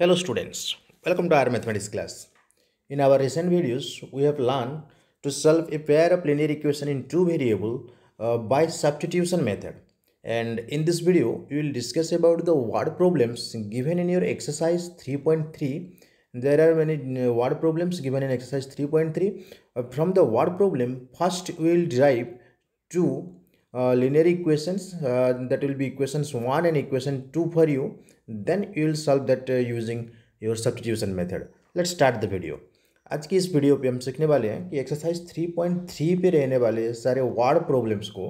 Hello students, welcome to our mathematics class. In our recent videos, we have learned to solve a pair of linear equation in two variable uh, by substitution method. And in this video, we will discuss about the word problems given in your exercise 3.3. There are many uh, word problems given in exercise 3.3. Uh, from the word problem, first we will derive two linear equations that will be equations 1 and equation 2 for you then you will solve that using your substitution method let's start the video आज की इस video पे हम सीखने वाले हैं कि exercise 3.3 पे रहने वाले सारे वार्ड प्रॉब्लम्स को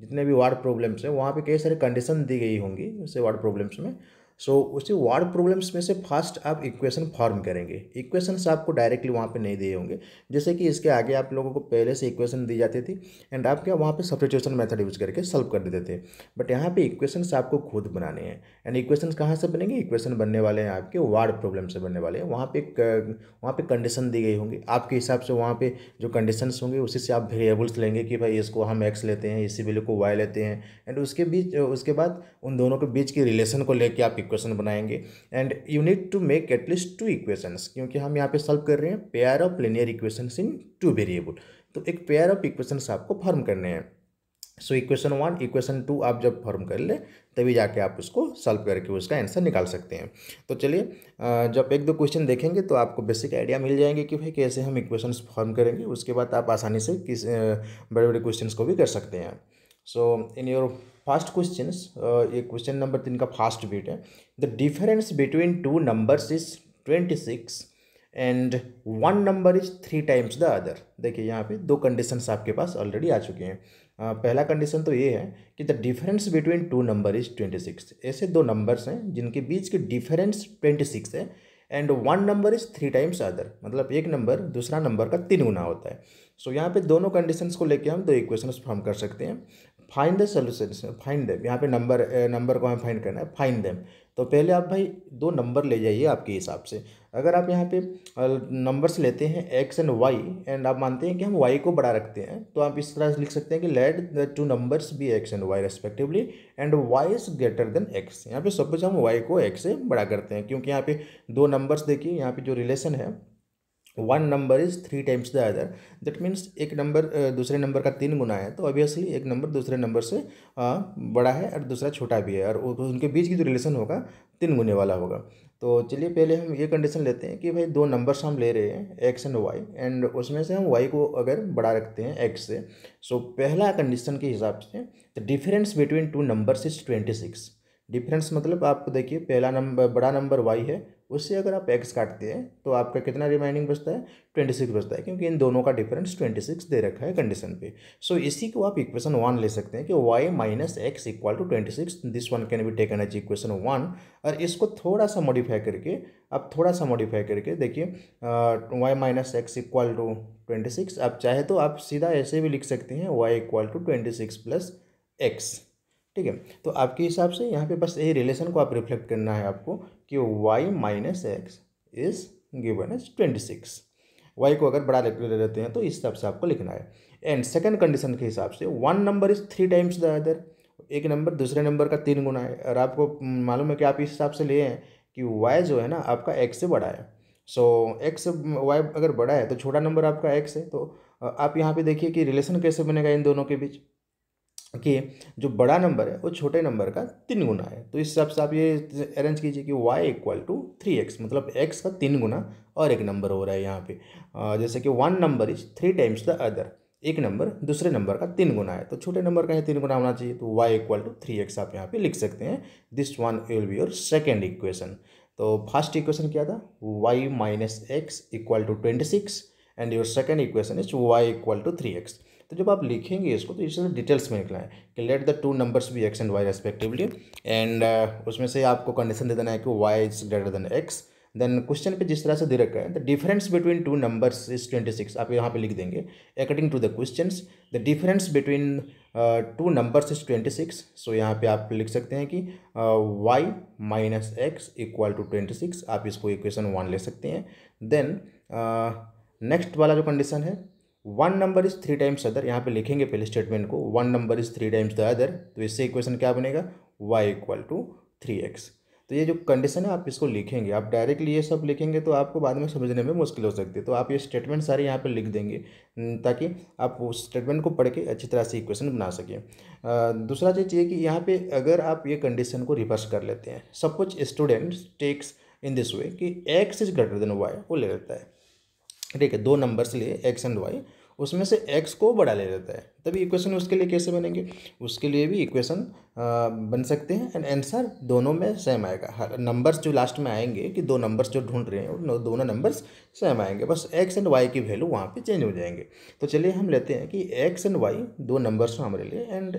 जितने भी वार्ड प्रॉब्लम्स हैं वहाँ पे कई सारे कंडीशन दी गई होंगी उसे वार्ड प्रॉब्लम्स में सो so, उसी वार्ड प्रॉब्लम्स में से फर्स्ट आप इक्वेशन फॉर्म करेंगे इक्वेशंस आपको डायरेक्टली वहाँ पे नहीं दिए होंगे जैसे कि इसके आगे आप लोगों को पहले से इक्वेशन दी जाती थी एंड आप क्या वहाँ पे सब्सिट्यूशन मेथड यूज़ करके सॉल्व कर देते थे बट यहाँ पे इक्वेशंस आपको खुद बनाने हैं एंड इक्वेशन कहाँ से बनेंगे इक्वेशन बनने वाले हैं आपके वार्ड प्रॉब्लम से बनने वाले हैं वहाँ पर वहाँ पर कंडीशन दी गई होंगी आपके हिसाब से वहाँ पर जो कंडीशन होंगे उसी से आप वेरिएबल्स लेंगे कि भाई इसको हम एक्स लेते हैं इसी वैल्यू को वाई लेते हैं एंड उसके बीच उसके बाद उन दोनों के बीच के रिलेशन को लेकर आप इक्वेशन बनाएंगे and you need to make at least two equations क्योंकि हम यहाँ पे सॉल्व कर रहे हैं pair of linear equations in two variable तो एक पेयर ऑफ इक्वेशंस आपको फॉर्म करने हैं so equation one equation two आप जब फॉर्म कर ले तभी जाके आप उसको सॉल्व करके उसका आंसर निकाल सकते हैं तो चलिए जब एक दो क्वेश्चन देखेंगे तो आपको बेसिक आइडिया मिल जाएंगे कि भाई कैसे हम इक्वेशंस फॉर्म करेंगे उसके बाद आप आसानी से किस बड़े बड़े क्वेश्चंस को भी कर सकते हैं so in your first question ये क्वेश्चन नंबर तीन का फास्ट बीट है the difference between two numbers is twenty six and one number is three times the other देखिए यहाँ पे दो कंडीशंस आपके पास ऑलरेडी आ चुके हैं uh, पहला कंडीशन तो ये है कि the difference between two number is twenty six ऐसे दो नंबर्स हैं जिनके बीच के डिफरेंस ट्वेंटी सिक्स है and one number is three times other मतलब एक नंबर दूसरा नंबर का तीन गुना होता है सो so, यहाँ पे दोनों कंडीशंस को लेके हम दो इक्वेशंस फॉर्म कर सकते हैं find the solutions find them यहाँ पे नंबर नंबर को हमें फाइंड करना है फाइंड देम तो पहले आप भाई दो नंबर ले जाइए आपके हिसाब से अगर आप यहाँ पे नंबर्स लेते हैं एक्स एंड वाई एंड आप मानते हैं कि हम वाई को बड़ा रखते हैं तो आप इस तरह से लिख सकते हैं कि let the two numbers be x and y respectively and y is greater than x यहाँ पे सपोज हम वाई को एक्स से बड़ा करते हैं क्योंकि यहाँ पे दो नंबर्स देखिए यहाँ पे जो रिलेशन है one number is three times the other that means एक नंबर दूसरे नंबर का तीन गुना है तो ऑब्वियसली एक नंबर दूसरे नंबर से बड़ा है और दूसरा छोटा भी है और उनके बीच की जो रिलेशन होगा तीन गुने वाला होगा तो चलिए पहले हम ये कंडीशन लेते हैं कि भाई दो नंबर्स हम ले रहे हैं एक्स एंड वाई एंड उसमें से हम वाई को अगर बड़ा रखते हैं एक्स से सो so, पहला कंडीशन के हिसाब से the difference between two numbers is twenty six difference मतलब आपको देखिए पहला नंबर बड़ा नंबर वाई है उससे अगर आप एक्स काटते हैं तो आपका कितना रिमाइंडिंग बचता है ट्वेंटी सिक्स बचता है क्योंकि इन दोनों का डिफरेंस ट्वेंटी सिक्स दे रखा है कंडीशन पे सो so, इसी को आप इक्वेशन वन ले सकते हैं कि y minus x equal to twenty six this one can be taken as equation one और इसको थोड़ा सा मॉडिफाई करके आप थोड़ा सा मॉडिफाई करके देखिए y minus x equal to twenty six आप चाहे तो आप सीधा ऐसे भी लिख सकते हैं y equal to twenty six plus x ठीक है तो आपके हिसाब से यहाँ पे बस यही रिलेशन को आप रिफ्लेक्ट करना है आपको कि y minus x is given as twenty six y को अगर बड़ा लेकर लेते हैं तो इस हिसाब से आपको लिखना है एंड सेकंड कंडीशन के हिसाब से one number is three times the other एक नंबर दूसरे नंबर का तीन गुना है और आपको मालूम है कि आप इस हिसाब से लिए हैं कि वाई जो है ना आपका एक्स से बड़ा है सो एक्स वाई अगर बड़ा है तो छोटा नंबर आपका एक्स है तो आप यहाँ पे देखिए कि रिलेशन कैसे बनेगा इन दोनों के बीच कि जो बड़ा नंबर है वो छोटे नंबर का तीन गुना है तो इस हिसाब से आप ये अरेंज कीजिए कि y equal to three x मतलब x का तीन गुना और एक नंबर हो रहा है यहाँ पे जैसे कि one number is three times the other एक नंबर दूसरे नंबर का तीन गुना है तो छोटे नंबर का ही तीन गुना होना चाहिए तो y equal to three x आप यहाँ पे लिख सकते हैं this one will be your second equation तो फर्स्ट इक्वेशन क्या था y minus x equal to twenty six and your second equation is y equal to three x तो जब आप लिखेंगे इसको तो इसमें डिटेल्स में लिखना है कि let the two numbers be x and y respectively and उसमें से आपको कंडीशन दे देना है कि y is greater than x then question पे जिस तरह से दे रखा है the difference between two numbers is twenty six आप यहाँ पे लिख देंगे according to the question the difference between two numbers is twenty six so यहाँ पे आप लिख सकते हैं कि y minus x equal to twenty six आप इसको इक्वेशन वन ले सकते हैं देन नेक्स्ट uh, वाला जो कंडीशन है one number is three times other यहाँ पे लिखेंगे पहले स्टेटमेंट को one number is three times the other तो इससे इक्वेशन क्या बनेगा y equal to three x तो ये जो कंडीशन है आप इसको लिखेंगे आप डायरेक्टली ये सब लिखेंगे तो आपको बाद में समझने में मुश्किल हो सकती है तो आप ये स्टेटमेंट सारे यहाँ पे लिख देंगे ताकि आप उस स्टेटमेंट को पढ़ के अच्छी तरह से इक्वेशन बना सकें दूसरा चीज़ ये कि यहाँ पे अगर आप ये कंडीशन को रिवर्स कर लेते हैं सब कुछ student takes in this way कि x is greater than y वो ले लेता है ठीक है दो नंबर्स लिए एक्स एंड वाई उसमें से एक्स को बड़ा ले लेता है तभी इक्वेशन उसके लिए कैसे बनेंगे उसके लिए भी इक्वेशन बन सकते हैं एंड आंसर दोनों में सेम आएगा हर नंबर्स जो लास्ट में आएंगे कि दो नंबर्स जो ढूंढ रहे हैं दोनों नंबर्स सेम आएंगे बस एक्स एंड वाई की वैल्यू वहाँ पे चेंज हो जाएंगे तो चलिए हम लेते हैं कि एक्स एंड वाई दो नंबर्स हैं हमारे लिए and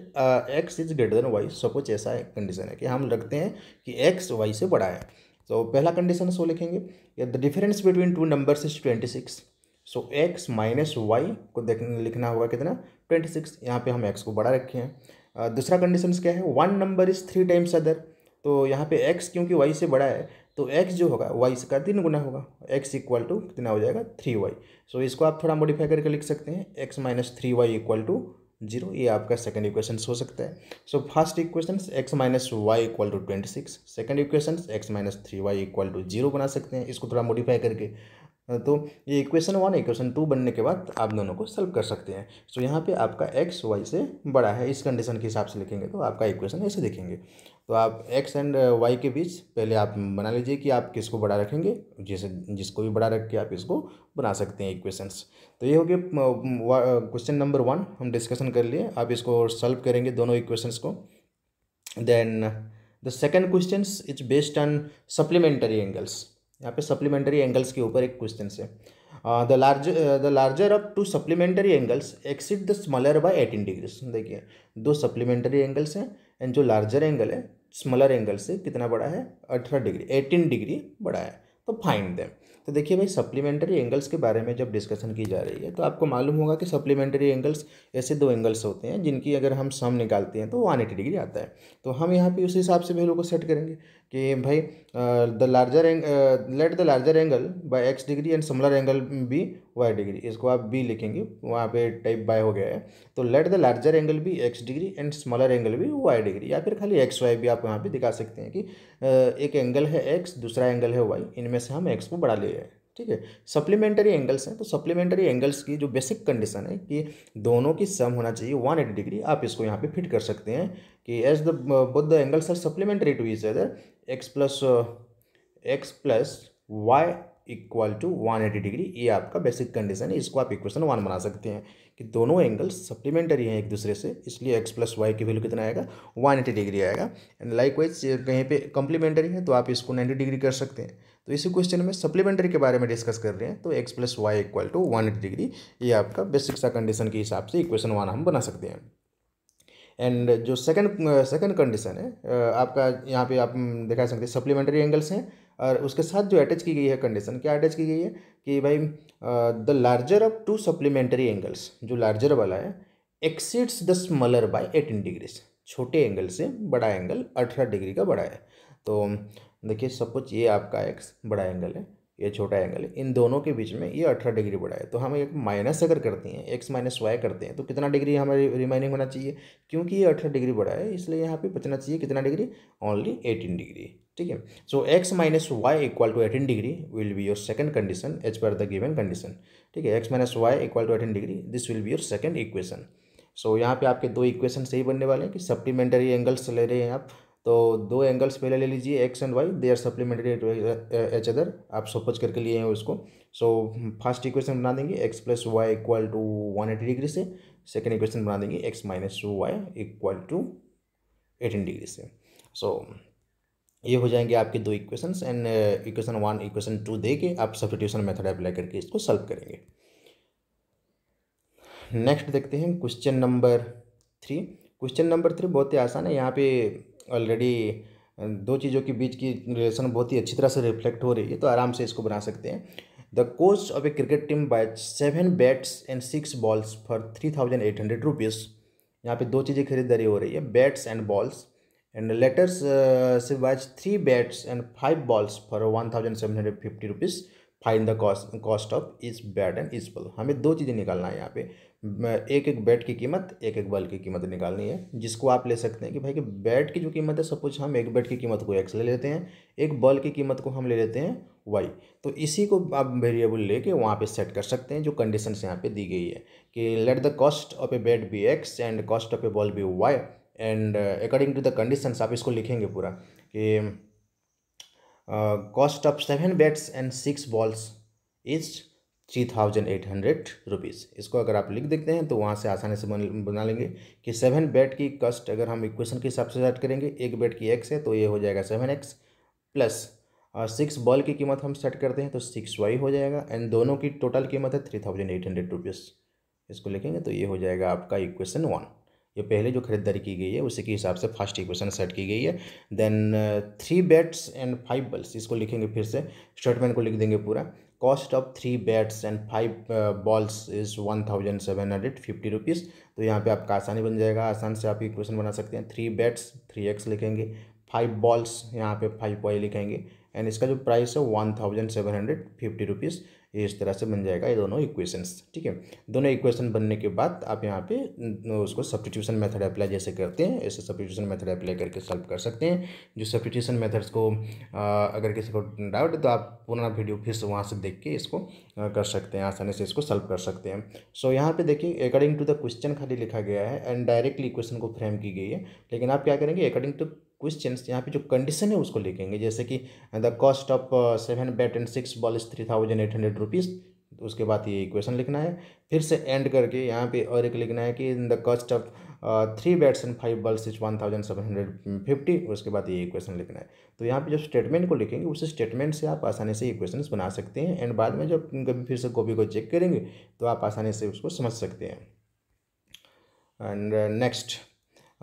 x is greater than y suppose ऐसा कंडीशन है कि हम रखते हैं कि एक्स वाई से बड़ा है तो पहला कंडीशन सो लिखेंगे the difference between two numbers is twenty six so x minus y को देख लिखना होगा कितना ट्वेंटी सिक्स यहाँ पर हम एक्स को बड़ा रखे हैं दूसरा कंडीशन क्या है one number is three times other तो यहाँ पे एक्स क्योंकि वाई से बड़ा है तो एक्स जो होगा वाई का तीन गुना होगा एक्स इक्वल टू कितना हो जाएगा थ्री वाई सो इसको आप थोड़ा मॉडिफाई करके लिख सकते हैं x minus three y equal to zero ये आपका सेकंड इक्वेशन हो सकता है so first equation x minus y equal to twenty six second equation x minus three y equal to zero बना सकते हैं इसको थोड़ा मॉडिफाई करके तो ये इक्वेशन वन इक्वेशन टू बनने के बाद आप दोनों को सल्व कर सकते हैं सो so, यहाँ पे आपका एक्स वाई से बड़ा है इस कंडीशन के हिसाब से लिखेंगे तो आपका इक्वेशन ऐसे देखेंगे तो आप एक्स एंड वाई के बीच पहले आप बना लीजिए कि आप किसको बड़ा रखेंगे जिसे जिसको भी बड़ा रख के आप इसको बना सकते हैं इक्वेशंस तो ये हो गया क्वेश्चन नंबर वन हम डिस्कशन कर लिए आप इसको सॉल्व करेंगे दोनों इक्वेशंस को then the second question is based on supplementary angles यहाँ पे सप्लीमेंट्री एंगल्स के ऊपर एक क्वेश्चन है the large the larger of two supplementary angles exceed the smaller by eighteen degrees देखिए दो सप्लीमेंट्री एंगल्स हैं एंड जो लार्जर एंगल है स्मॉलर एंगल से कितना बड़ा है अठारह डिग्री एटीन डिग्री बड़ा है तो फाइंड दें तो देखिए भाई सप्लीमेंट्री एंगल्स के बारे में जब डिस्कशन की जा रही है तो आपको मालूम होगा कि सप्लीमेंट्री एंगल्स ऐसे दो एंगल्स होते हैं जिनकी अगर हम सम निकालते हैं तो वन एटी डिग्री आता है तो हम यहाँ पे उस हिसाब से वैल्यू को सेट करेंगे कि भाई the larger ang let the larger angle by x degree and smaller angle be y degree इसको आप बी लिखेंगे वहाँ पे टाइप बाय हो गया है तो let the larger angle be x degree and smaller angle be y degree या फिर खाली एक्स वाई भी आप यहाँ पे दिखा सकते हैं कि एक एंगल है एक्स दूसरा एंगल है वाई इनमें से हम एक्स को बढ़ा ले जाए ठीक है सप्लीमेंट्री एंगल्स हैं तो सप्लीमेंट्री एंगल्स की जो बेसिक कंडीशन है कि दोनों की सम होना चाहिए वन एट डिग्री आप इसको यहाँ पे फिट कर सकते हैं कि as the both the angles are supplementary to each other x plus x plus y equal to one eighty degree ये आपका बेसिक कंडीशन है इसको आप इक्वेशन वन बना सकते हैं कि दोनों एंगल सप्लीमेंटरी हैं एक दूसरे से इसलिए एक्स प्लस वाई की वैल्यू कितना आएगा वन एटी डिग्री आएगा एंड लाइक वाइज कहीं पे कम्प्लीमेंट्री है तो आप इसको नाइन्टी डिग्री कर सकते हैं तो इसी क्वेश्चन में सप्लीमेंट्री के बारे में डिस्कस कर रहे हैं तो x plus y equal to one eighty degree ये आपका बेसिक सा कंडीशन के हिसाब से इक्वेशन वन हम बना सकते हैं एंड जो सेकंड सेकंड कंडीशन है आपका यहाँ पर आप दिखा सकते हैं सप्लीमेंट्री एंगल्स हैं और उसके साथ जो अटैच की गई है कंडीशन क्या अटैच की गई है कि भाई the larger of two supplementary angles जो लार्जर वाला है exceeds the smaller by eighteen degrees छोटे एंगल से बड़ा एंगल अठारह डिग्री का बड़ा है तो देखिए सपोज ये आपका एक्स बड़ा एंगल है ये छोटा एंगल है इन दोनों के बीच में ये अठारह डिग्री बड़ा है तो हम एक माइनस अगर करते हैं एक्स माइनस वाई करते हैं तो कितना डिग्री हमारे रिमाइनिंग होना चाहिए क्योंकि ये अठारह डिग्री बड़ा है इसलिए यहाँ पे बचना चाहिए कितना डिग्री ओनली एटीन डिग्री ठीक है so x minus y equal to eighteen degree will be your second condition as per the given condition ठीक है x minus y equal to eighteen degree this will be your second equation so यहाँ पे आपके दो equation सही बनने वाले हैं कि सप्लीमेंट्री एंगल्स ले रहे हैं आप तो दो एंगल्स पहले ले लीजिए x and y they are supplementary to each other आप सपोज करके लिए हैं उसको सो फर्स्ट इक्वेशन बना देंगे x plus y equal to one eighty degree से सेकेंड इक्वेशन बना देंगे x minus two y equal to eighteen degree से सो so, ये हो जाएंगे आपके दो equations and equation one equation two दे के आप सब्सिट्यूशन मेथड अप्लाई करके इसको सॉल्व करेंगे नेक्स्ट देखते हैं question number three question number three बहुत ही आसान है यहाँ पे ऑलरेडी uh, दो चीज़ों के बीच की रिलेशन बहुत ही अच्छी तरह से रिफ्लेक्ट हो रही है तो आराम से इसको बना सकते हैं the coach of a cricket team by seven bats and six balls for three thousand eight hundred rupees यहाँ पर दो चीज़ें खरीदारी हो रही है bats and balls and later uh, she buys three bats and five balls for 1750 rupees find the cost cost of इस bat and इस बॉल हमें दो चीज़ें निकालना है यहाँ पे एक एक बैट की कीमत एक एक बॉल की कीमत निकालनी है जिसको आप ले सकते हैं कि भाई कि बैट की जो कीमत है सपोज हम एक बैट की कीमत को एक्स ले लेते हैं एक बॉल की कीमत को हम ले लेते हैं वाई तो इसी को आप वेरिएबल लेके वहाँ पे सेट कर सकते हैं जो कंडीशन यहाँ पे दी गई है कि let the cost of a bat be x and cost of a ball be y and according to the conditions आप इसको लिखेंगे पूरा कि cost of seven bats and six balls is three thousand eight hundred rupees इसको अगर आप लिख देते हैं तो वहाँ से आसानी से बना लेंगे कि सेवन बैट की कॉस्ट अगर हम इक्वेशन के हिसाब से ऐड करेंगे एक बैट की एक्स है तो ये हो जाएगा सेवन एक्स प्लस और सिक्स बॉल की कीमत हम सेट करते हैं तो सिक्स वाई हो जाएगा एंड दोनों की टोटल कीमत है three thousand eight hundred rupees इसको लिखेंगे तो ये हो जाएगा आपका इक्वेशन वन ये पहले जो खरीदारी की गई है उसी के हिसाब से फर्स्ट इक्वेशन सेट की गई है then three bats and five balls इसको लिखेंगे फिर से स्टेटमेंट को लिख देंगे पूरा cost of three bats and five balls is one thousand seven hundred fifty rupees तो यहाँ पे आपका आसानी बन जाएगा आसान से आप इक्वेशन बना सकते हैं थ्री बैट्स थ्री एक्स लिखेंगे फाइव बॉल्स यहाँ पे फाइव वाई लिखेंगे एंड इसका जो प्राइस है one thousand seven hundred fifty rupees इस तरह से बन जाएगा ये दोनों इक्वेशंस ठीक है दोनों इक्वेशन बनने के बाद आप यहाँ पे उसको सब्सटीट्यूशन मेथड अप्लाई जैसे करते हैं ऐसे सब्सटीट्यूशन मेथड अप्लाई करके सॉल्व कर सकते हैं जो सब्सटीट्यूशन मेथड्स को अगर किसी को डाउट है तो आप पुराना वीडियो फिर से वहाँ से देख के इसको कर सकते हैं आसानी से इसको सॉल्व कर सकते हैं सो so, यहाँ पे देखिए अकॉर्डिंग टू द क्वेश्चन खाली लिखा गया है एंड डायरेक्टली क्वेश्चन को फ्रेम की गई है लेकिन आप क्या करेंगे अकॉर्डिंग टू क्वेश्चन यहाँ पे जो कंडीशन है उसको लिखेंगे जैसे कि the cost of seven bat and six ball is three thousand eight hundred rupees उसके बाद ये इक्वेशन लिखना है फिर से एंड करके यहाँ पे और एक लिखना है कि in the cost of three bats and five balls is one thousand seven hundred fifty उसके बाद ये इक्वेशन लिखना है तो यहाँ पे जो स्टेटमेंट को लिखेंगे उस स्टेटमेंट से आप आसानी से इक्वेशन बना सकते हैं एंड बाद में जब कभी फिर से कॉपी को चेक करेंगे तो आप आसानी से उसको समझ सकते हैं and next uh,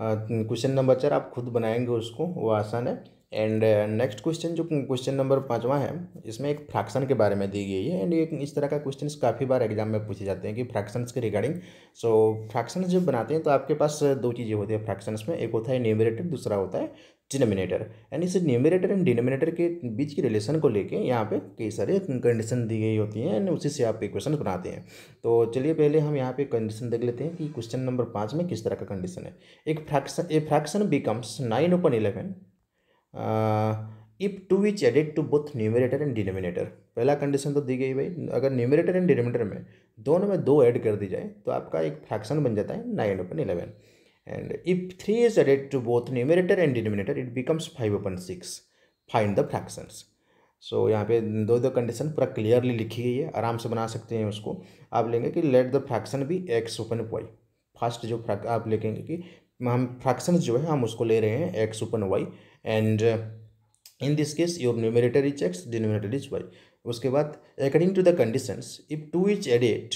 question number चार आप खुद बनाएंगे उसको वो आसान है एंड नेक्स्ट क्वेश्चन जो क्वेश्चन नंबर पाँचवा है इसमें एक फ्रैक्शन के बारे में दी गई है एंड एक इस तरह का क्वेश्चन काफ़ी बार एग्जाम में पूछे जाते हैं कि फ्रैक्शंस के रिगार्डिंग सो फ्रैक्शंस जब बनाते हैं तो आपके पास दो चीज़ें होती है फ्रैक्शंस में एक होता है न्यूमरेटर दूसरा होता है डिनोमिनेटर यानी इस न्यूमिनेटर एंड डिनोमिनेटर के बीच की रिलेशन को लेके यहाँ पे कई सारे कंडीशन दी गई होती हैं एंड उसी से आप इक्वेशन बनाते हैं तो चलिए पहले हम यहाँ पे कंडीशन देख लेते हैं कि क्वेश्चन नंबर पाँच में किस तरह का कंडीशन है एक fraction a fraction becomes nine upon eleven if two which added to both numerator and denominator पहला कंडीशन तो दी गई भाई अगर न्यूमिनेटर एंड डिनोमिनेटर में दोनों में दो ऐड कर दी जाए तो आपका एक फ्रैक्शन बन जाता है nine upon eleven And if 3 is added to both numerator and denominator, it becomes 5 upon 6. Find the fractions. So so, यहाँ पे दो दो कंडीशन पूरा क्लियरली लिखी गई है आराम से बना सकते हैं उसको आप लेंगे कि let the fraction be x upon y first जो आप लिखेंगे कि हम फ्रैक्शन जो है हम उसको ले रहे हैं x upon y and in this case your numerator is x denominator is y उसके बाद according to the condition if two is added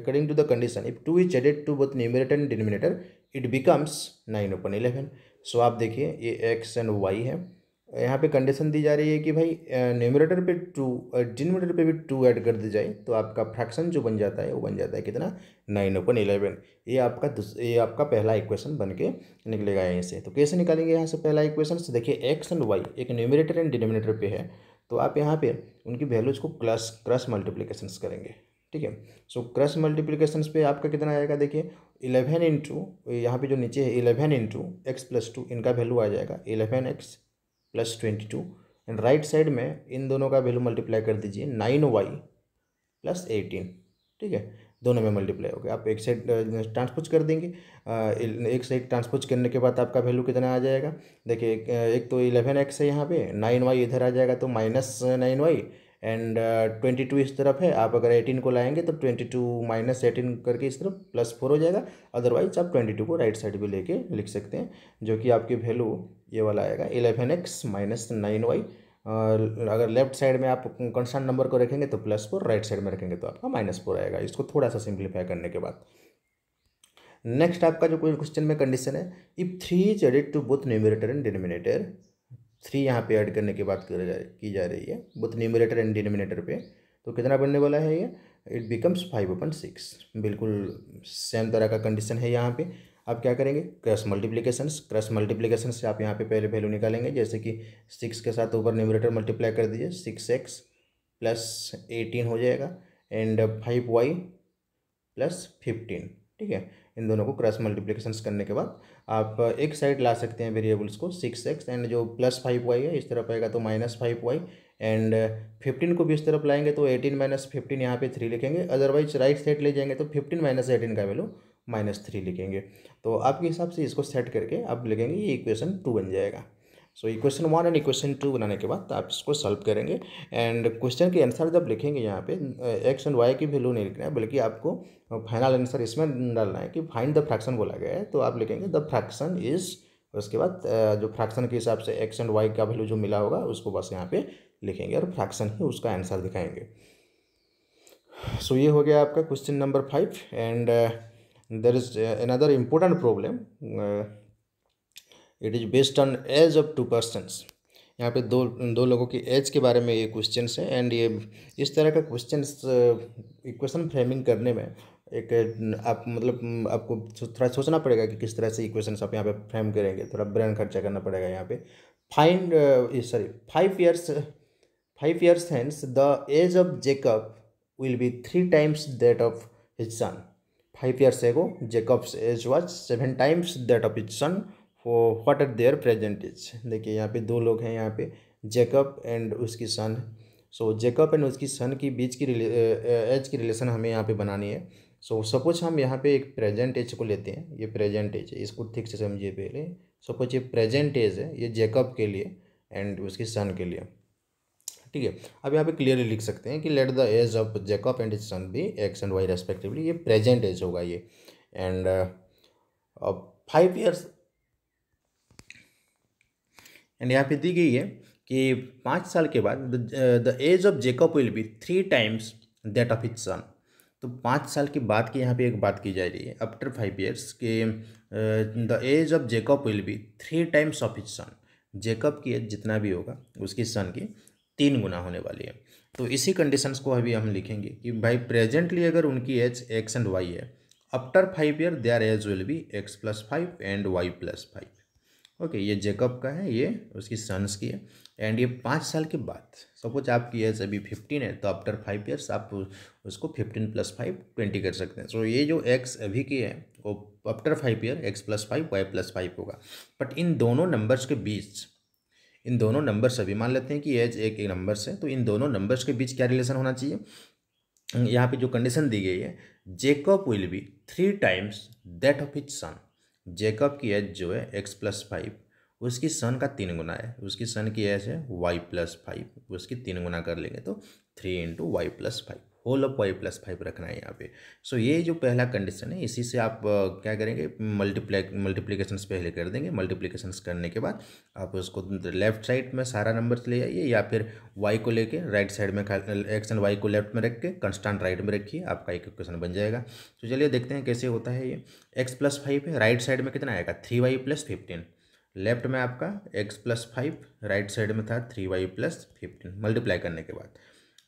according to the condition if two is added to both numerator and denominator it becomes nine upon eleven so आप देखिए ये x and y है यहाँ पे condition दी जा रही है कि भाई न्यूमरेटर पे टू डिनोमीटर पे भी टू ऐड कर दी जाए तो आपका फ्रैक्शन जो बन जाता है वो बन जाता है कितना नाइन ओपन इलेवन ये आपका ये आपका पहला इक्वेशन बन के निकलेगा यहीं से तो कैसे निकालेंगे यहाँ से पहला इक्वेशन से तो देखिए एक्स एंड वाई एक न्यूमरेटर एंड डिनोमिनेटर पे है तो आप यहाँ पे उनकी वैल्यूज़ को क्लस क्रॉस मल्टीप्लीकेशन करेंगे ठीक है सो क्रश मल्टीप्लीकेशन पे आपका कितना आएगा देखिए इलेवन इंटू यहाँ पर जो नीचे है eleven into x plus two इनका वैल्यू आ जाएगा eleven x plus twenty two and right side में इन दोनों का वैल्यू मल्टीप्लाई कर दीजिए नाइन वाई प्लस एटीन ठीक है दोनों में मल्टीप्लाई हो गया आप एक साइड ट्रांसपोज कर देंगे एक साइड ट्रांसपोज करने के बाद आपका वैल्यू कितना आ जाएगा देखिए एक तो इलेवन एक्स है यहाँ पे नाइन वाई इधर आ जाएगा तो minus nine y and twenty two इस तरफ है आप अगर एटीन को लाएंगे तो ट्वेंटी टू माइनस एटीन करके इस तरफ प्लस फोर हो जाएगा अदरवाइज आप ट्वेंटी टू को राइट साइड भी लेके लिख सकते हैं जो कि आपकी वैल्यू ये वाला आएगा eleven x minus nine y अगर लेफ्ट साइड में आप कंसर्न नंबर को रखेंगे तो प्लस फोर राइट साइड में रखेंगे तो आपका माइनस फोर आएगा इसको थोड़ा सा सिंप्लीफाई करने के बाद नेक्स्ट आपका जो क्वेश्चन में कंडीशन है if three is added to both numerator and denominator three यहाँ पे ऐड करने की बात कर जा, की जा रही है बुथ न्यूमिनेटर एंड डिनोमिनेटर पे तो कितना बनने वाला है ये it becomes five upon six बिल्कुल सेम तरह का कंडीशन है यहाँ पे आप क्या करेंगे क्रस मल्टीप्लीकेशंस क्रॉस मल्टीप्लीकेशन से आप यहाँ पे पहले वैल्यू निकालेंगे जैसे कि सिक्स के साथ ऊपर न्यूमिनेटर मल्टीप्लाई कर दीजिए सिक्स एक्स प्लस एटीन हो जाएगा and five y plus fifteen ठीक है इन दोनों को क्रॉस मल्टीप्लिकेशन करने के बाद आप एक साइड ला सकते हैं वेरिएबल्स को सिक्स एक्स एंड जो प्लस फाइव वाई है इस तरफ आएगा तो minus five y and fifteen को भी इस तरफ लाएंगे तो एटीन माइनस फिफ्टीन यहाँ पे थ्री लिखेंगे अदरवाइज राइट साइड ले जाएंगे तो फिफ्टीन माइनस एटीन का वैल्यू माइनस थ्री लिखेंगे तो आपके हिसाब से इसको सेट करके आप लिखेंगे ये इक्वेशन टू बन जाएगा so equation one and equation two बनाने के बाद आप इसको सॉल्व करेंगे एंड क्वेश्चन के आंसर जब लिखेंगे यहाँ पे एक्स एंड वाई की वैल्यू नहीं लिखना है बल्कि आपको फाइनल आंसर इसमें डालना है कि फाइंड द फ्रैक्शन बोला गया है तो आप लिखेंगे द फ्रैक्शन इज़ उसके बाद जो फ्रैक्शन के हिसाब से एक्स एंड वाई का वैल्यू जो मिला होगा उसको बस यहाँ पे लिखेंगे और फ्रैक्शन ही उसका आंसर दिखाएंगे सो so, ये हो गया आपका question number five and there is another important problem it is based on age of two persons यहाँ पे दो दो लोगों की एज के बारे में ये क्वेश्चन है एंड ये इस तरह का क्वेश्चन इक्वेशन फ्रेमिंग करने में एक आप मतलब आपको थोड़ा सोचना पड़ेगा कि किस तरह से इक्वेशन आप यहाँ पे फ्रेम करेंगे थोड़ा ब्रेन खर्चा करना पड़ेगा यहाँ पे find sorry five years five years hence the age of Jacob will be three times that of his son five years है ago Jacob's age was seven times that of his son for what are their present is देखिए यहाँ पे दो लोग हैं यहाँ पे Jacob and उसकी सन सो जेकब एंड उसकी सन की बीच की एज की रिलेशन हमें यहाँ पे बनानी है सो so, सपोज हम यहाँ पे एक प्रेजेंट एज को लेते हैं ये प्रेजेंट एज है इसको ठीक से समझिए पहले सपोज ये प्रेजेंट एज है ये जेकब के लिए एंड उसकी सन के लिए ठीक है अब यहाँ पे क्लियरली लिख सकते हैं कि let the age of Jacob and his son be x and y respectively ये प्रेजेंट एज होगा ये एंड अब फाइव ईयर्स एंड यहाँ पे दी गई है कि पाँच साल के बाद the age of Jacob will be three times that of its son तो पाँच साल के बाद की यहाँ पे एक बात की जा रही है आफ्टर फाइव ईयर्स के the age of Jacob will be three times of its son Jacob की एज जितना भी होगा उसकी सन की तीन गुना होने वाली है तो इसी कंडीशंस को अभी हम लिखेंगे कि भाई प्रेजेंटली अगर उनकी एज एक्स एंड वाई है after five year their age will be x plus five and y plus five okay ये जेकब का है ये उसकी सन्स की है एंड ये पाँच साल के बाद सपोज आपकी एज अभी फिफ्टीन है तो आफ्टर फाइव ईयर्स आप उसको फिफ्टीन प्लस फाइव ट्वेंटी कर सकते हैं सो so, ये जो एक्स अभी की है वो after five year x plus five y plus five होगा बट इन दोनों नंबर्स के बीच इन दोनों नंबर्स अभी मान लेते हैं कि एज एक एक नंबर से तो इन दोनों नंबर्स के बीच क्या रिलेशन होना चाहिए यहाँ पे जो कंडीशन दी गई है Jacob will be three times that of it son Jacob की एज जो है एक्स प्लस फाइव उसकी सन का तीन गुना है उसकी सन की एज है वाई प्लस फाइव उसकी तीन गुना कर लेंगे तो three into y plus five whole of y plus five रखना है यहाँ पे सो so, ये जो पहला कंडीशन है इसी से आप क्या करेंगे मल्टीप्लाई मल्टीप्लीकेशंस पहले कर देंगे मल्टीप्लीकेशंस करने के बाद आप उसको लेफ्ट साइड में सारा नंबर ले जाइए या फिर वाई को लेके राइट साइड में एक्स एंड वाई को लेफ्ट में रख के कंस्टांट राइट में रखिए आपका एक क्वेश्चन बन जाएगा तो चलिए देखते हैं कैसे होता है ये एक्स प्लस फाइव है राइट साइड में कितना आएगा three y plus fifteen left में आपका x plus five right side में था three y plus fifteen multiply करने के बाद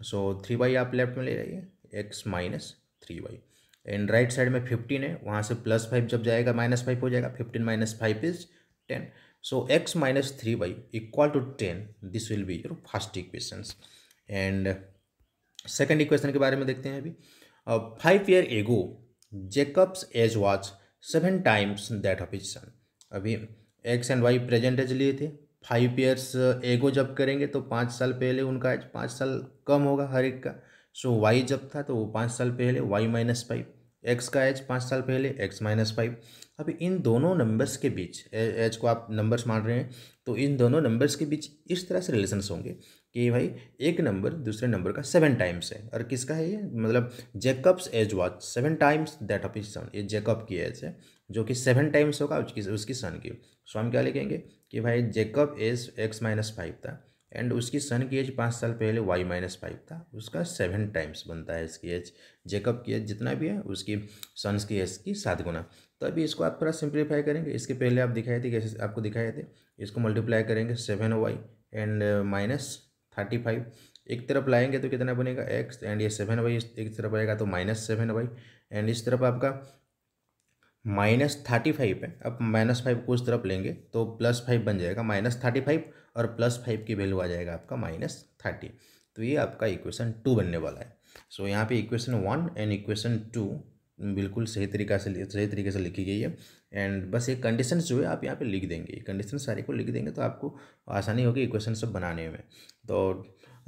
सो थ्री वाई आप लेफ्ट में ले जाइए x minus three y and right side में फिफ्टीन है वहाँ से प्लस फाइव जब जाएगा माइनस फाइव हो जाएगा fifteen minus five is ten so x minus three y equal to ten this will be your first equation and second equation के बारे में देखते हैं अभी five year ago Jacob's age was seven times that of his son अभी x and y present age लिए थे five years ago जब करेंगे तो पाँच साल पहले उनका एज पाँच साल कम होगा हर एक का सो वाई जब था तो वो पाँच साल पहले वाई माइनस फाइव एक्स का एज पाँच साल पहले एक्स माइनस फाइव अब इन दोनों नंबर्स के बीच एज को आप नंबर्स मान रहे हैं तो इन दोनों नंबर्स के बीच इस तरह से रिलेशन होंगे कि भाई एक नंबर दूसरे नंबर का सेवन टाइम्स है और किसका है ये मतलब Jacob's age was seven times that of his son ये जेकअप की एज है जो कि सेवन टाइम्स होगा उसकी उसकी सन की सो हम क्या लिखेंगे कि भाई Jacob age x minus five था एंड उसकी सन की एज पाँच साल पहले वाई माइनस फाइव था उसका सेवन टाइम्स बनता है इसकी एज जेकब की एज जितना भी है उसकी सन्स की एज की सात गुना तो अभी इसको आप थोड़ा सिंप्लीफाई करेंगे इसके पहले आप दिखाए थे कैसे आपको दिखाए थे इसको मल्टीप्लाई करेंगे seven y and minus thirty five एक तरफ लाएंगे तो कितना बनेगा एक्स एंड ये सेवन वाई एक तरफ आएगा तो माइनस सेवन वाई एंड इस तरफ आपका माइनस थर्टी फाइव है अब माइनस फाइव को उस तरफ लेंगे तो प्लस फाइव बन जाएगा माइनस थर्टी फाइव और प्लस फाइव की वैल्यू आ जाएगा आपका माइनस थर्टी तो ये आपका इक्वेशन टू बनने वाला है सो so, यहाँ पे equation one and equation two बिल्कुल सही तरीका से सही तरीके से लिखी गई है एंड बस ये कंडीशन जो है आप यहाँ पर लिख देंगे कंडीशन सारे को लिख देंगे तो आपको आसानी होगी इक्वेशन सब बनाने में तो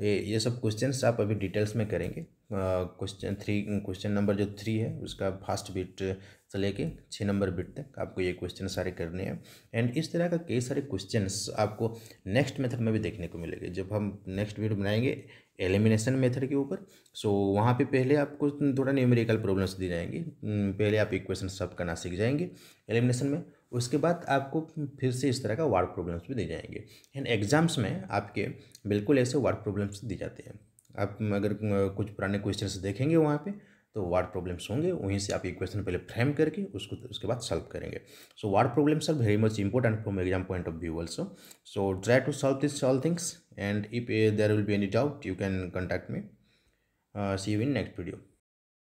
ये ये सब क्वेश्चन आप अभी डिटेल्स में करेंगे क्वेश्चन थ्री क्वेश्चन नंबर जो थ्री है उसका फास्ट बीट से लेके छः नंबर बिट तक आपको ये क्वेश्चन सारे करने हैं एंड इस तरह का कई सारे क्वेश्चंस आपको नेक्स्ट मेथड में भी देखने को मिलेंगे जब हम नेक्स्ट वीडियो बनाएंगे एलिमिनेशन मेथड के ऊपर सो वहाँ पे पहले आपको थोड़ा न्यूमेरिकल प्रॉब्लम्स दी जाएंगी पहले आप इक्वेशन सब करना सीख जाएंगे एलिमिनेशन में उसके बाद आपको फिर से इस तरह का वार्ड प्रॉब्लम्स भी दी जाएंगे एंड एग्जाम्स में आपके बिल्कुल ऐसे वार्ड प्रॉब्लम्स दी जाते हैं आप अगर कुछ पुराने क्वेश्चन देखेंगे वहाँ पर तो वार्ड प्रॉब्लम्स होंगे वहीं से आप इक्वेशन पहले फ्रेम करके उसको उसके बाद सॉल्व करेंगे so word problems are very much important from exam point of view also so try to solve this all things and if there will be any doubt you can contact me see you in next video